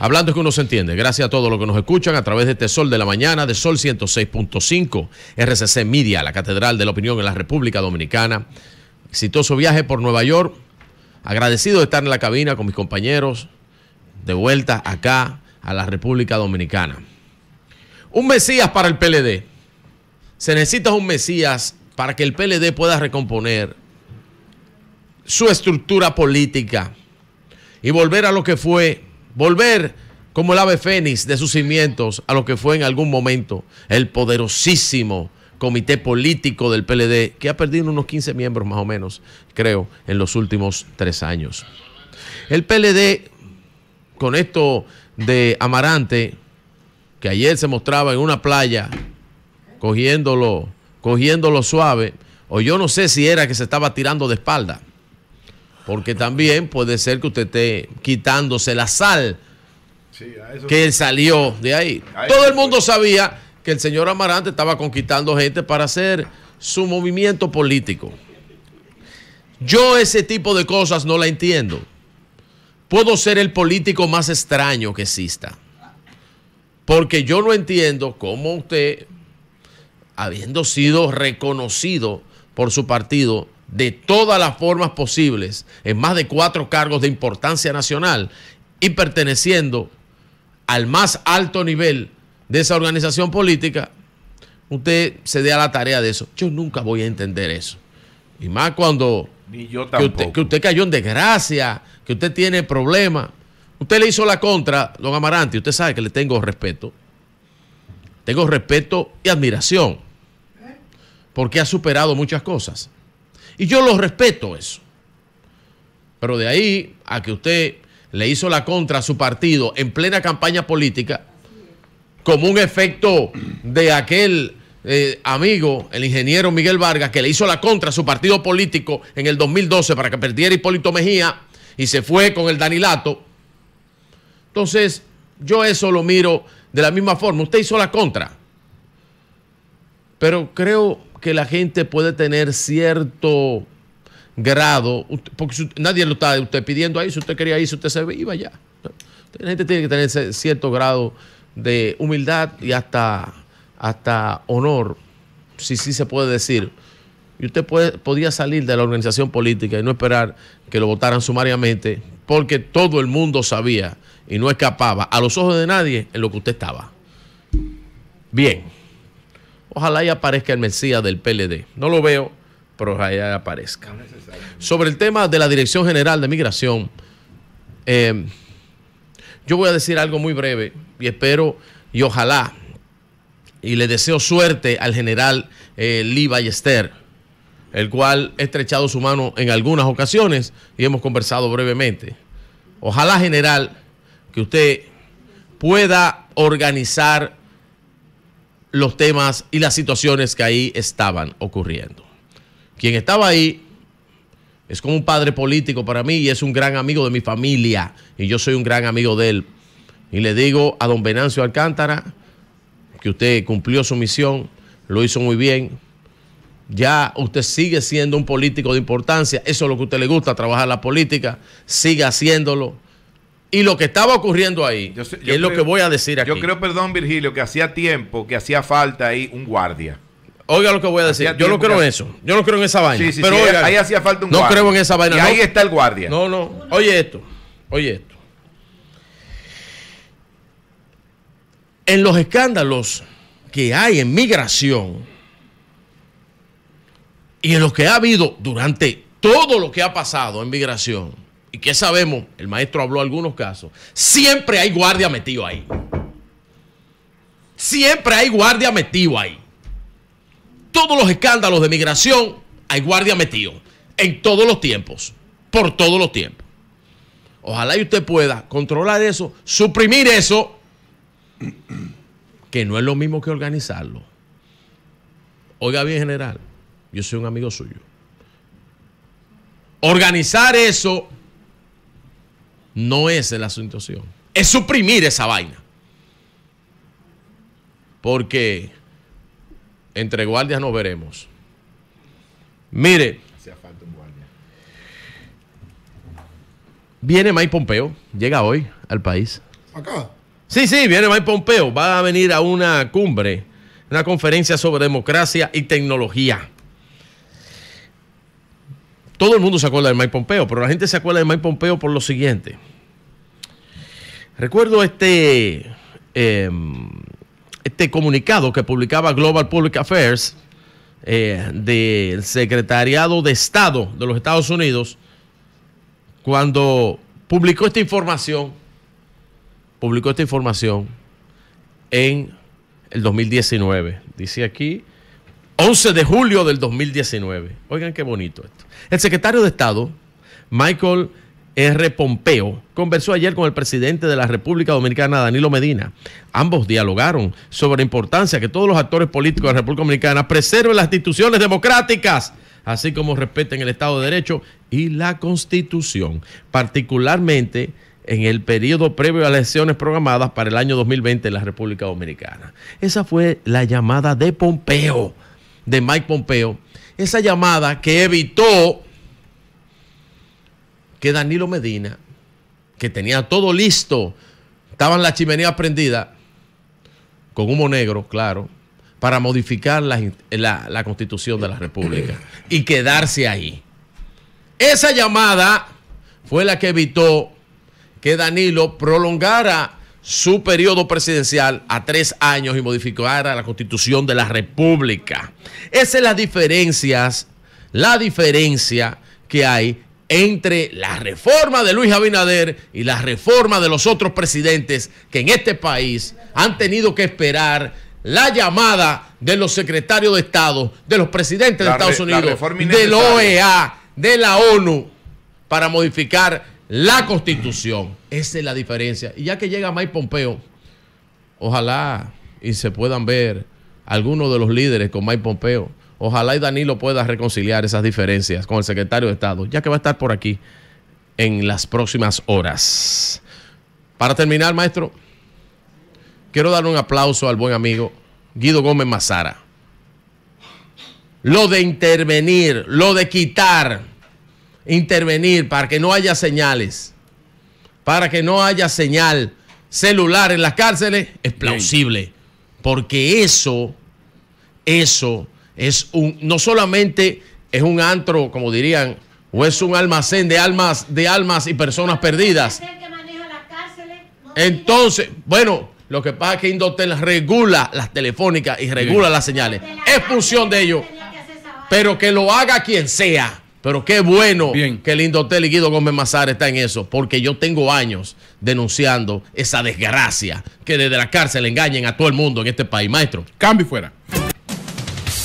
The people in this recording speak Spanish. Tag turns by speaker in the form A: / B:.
A: Hablando es que uno se entiende. Gracias a todos los que nos escuchan a través de este Sol de la Mañana, de Sol 106.5, RCC Media, la Catedral de la Opinión en la República Dominicana. Exitoso viaje por Nueva York. Agradecido de estar en la cabina con mis compañeros. De vuelta acá a la República Dominicana. Un Mesías para el PLD. Se necesita un Mesías para que el PLD pueda recomponer su estructura política y volver a lo que fue volver como el ave fénix de sus cimientos a lo que fue en algún momento el poderosísimo comité político del PLD, que ha perdido unos 15 miembros más o menos, creo, en los últimos tres años. El PLD, con esto de Amarante, que ayer se mostraba en una playa cogiéndolo, cogiéndolo suave, o yo no sé si era que se estaba tirando de espalda. Porque también puede ser que usted esté quitándose la sal que salió de ahí. Todo el mundo sabía que el señor Amarante estaba conquistando gente para hacer su movimiento político. Yo ese tipo de cosas no la entiendo. Puedo ser el político más extraño que exista. Porque yo no entiendo cómo usted, habiendo sido reconocido por su partido, de todas las formas posibles en más de cuatro cargos de importancia nacional y perteneciendo al más alto nivel de esa organización política, usted se dé a la tarea de eso. Yo nunca voy a entender eso. Y más cuando que, usted, usted, cayó en desgracia, que usted tiene problemas. Usted le hizo la contra, don Amarante, usted sabe que le tengo respeto. Tengo respeto y admiración. Porque ha superado muchas cosas. Y yo lo respeto eso. Pero de ahí a que usted le hizo la contra a su partido en plena campaña política, como un efecto de aquel eh, amigo, el ingeniero Miguel Vargas, que le hizo la contra a su partido político en el 2012 para que perdiera Hipólito Mejía y se fue con el Danilato. Entonces, yo eso lo miro de la misma forma. Usted hizo la contra. Pero creo que la gente puede tener cierto grado, porque nadie lo está usted pidiendo ahí, si usted quería ir, si usted se iba ya. La gente tiene que tener cierto grado de humildad y hasta, hasta honor, si sí se puede decir. Y usted puede, podía salir de la organización política y no esperar que lo votaran sumariamente, porque todo el mundo sabía y no escapaba a los ojos de nadie en lo que usted estaba. Bien. Ojalá y aparezca el Mesías del PLD. No lo veo, pero ojalá aparezca. Sobre el tema de la Dirección General de Migración, eh, yo voy a decir algo muy breve y espero y ojalá y le deseo suerte al general eh, Lee Ballester, el cual he estrechado su mano en algunas ocasiones y hemos conversado brevemente. Ojalá, general, que usted pueda organizar los temas y las situaciones que ahí estaban ocurriendo. Quien estaba ahí es como un padre político para mí y es un gran amigo de mi familia y yo soy un gran amigo de él. Y le digo a don Venancio Alcántara que usted cumplió su misión, lo hizo muy bien. Ya usted sigue siendo un político de importancia, eso es lo que a usted le gusta, trabajar la política, siga haciéndolo y lo que estaba ocurriendo ahí, es lo que voy a decir aquí. Yo creo, perdón, Virgilio, que hacía tiempo que hacía falta ahí un guardia. Oiga lo que voy a decir. yo no creo en eso. Yo no creo en esa vaina. pero oiga, ahí hacía falta un guardia. No creo en esa vaina. Y ahí está el guardia. No, no. Oye esto. Oye esto. En los escándalos que hay en migración y en los que ha habido durante todo lo que ha pasado en migración ¿Y qué sabemos? El maestro habló algunos casos. Siempre hay guardia metido ahí. Siempre hay guardia metido ahí. Todos los escándalos de migración hay guardia metido. En todos los tiempos. Por todos los tiempos. Ojalá y usted pueda controlar eso, suprimir eso, que no es lo mismo que organizarlo. Oiga bien, general, yo soy un amigo suyo. Organizar eso no es la situación. Es suprimir esa vaina. Porque entre guardias no veremos. Mire. un guardia. Viene Mike Pompeo, llega hoy al país. ¿Acá? Sí, sí, viene Mike Pompeo. Va a venir a una cumbre, una conferencia sobre democracia y tecnología todo el mundo se acuerda de Mike Pompeo, pero la gente se acuerda de Mike Pompeo por lo siguiente. Recuerdo este, em, este comunicado que publicaba Global Public Affairs eh, del Secretariado de Estado de los Estados Unidos cuando publicó esta información, publicó esta información en el 2019. Dice aquí, 11 de julio del 2019. Oigan qué bonito esto. El secretario de Estado, Michael R. Pompeo, conversó ayer con el presidente de la República Dominicana, Danilo Medina. Ambos dialogaron sobre la importancia que todos los actores políticos de la República Dominicana preserven las instituciones democráticas, así como respeten el Estado de Derecho y la Constitución, particularmente en el periodo previo a las elecciones programadas para el año 2020 en la República Dominicana. Esa fue la llamada de Pompeo de Mike Pompeo, esa llamada que evitó que Danilo Medina, que tenía todo listo, estaba en la chimenea prendida, con humo negro, claro, para modificar la, la constitución de la República y quedarse ahí. Esa llamada fue la que evitó que Danilo prolongara su periodo presidencial a tres años y a la constitución de la República. Esa es la diferencia, la diferencia que hay entre la reforma de Luis Abinader y la reforma de los otros presidentes que en este país han tenido que esperar la llamada de los secretarios de Estado, de los presidentes de Estados Unidos, e de la OEA, de la ONU, para modificar la Constitución. Esa es la diferencia. Y ya que llega Mike Pompeo, ojalá y se puedan ver algunos de los líderes con Mike Pompeo. Ojalá y Danilo pueda reconciliar esas diferencias con el secretario de Estado, ya que va a estar por aquí en las próximas horas. Para terminar, maestro, quiero dar un aplauso al buen amigo Guido Gómez Mazara. Lo de intervenir, lo de quitar intervenir para que no haya señales, para que no haya señal celular en las cárceles, es plausible. Porque eso, eso es un, no solamente es un antro, como dirían, o es un almacén de almas, de almas y personas perdidas. Entonces, bueno, lo que pasa es que Indotel regula las telefónicas y regula las señales. Es función de ellos. Pero que lo haga quien sea. Pero qué bueno que el Hotel y Guido Gómez Mazar está en eso, porque yo tengo años denunciando esa desgracia que desde la cárcel engañen a todo el mundo en este país, maestro. Cambio fuera.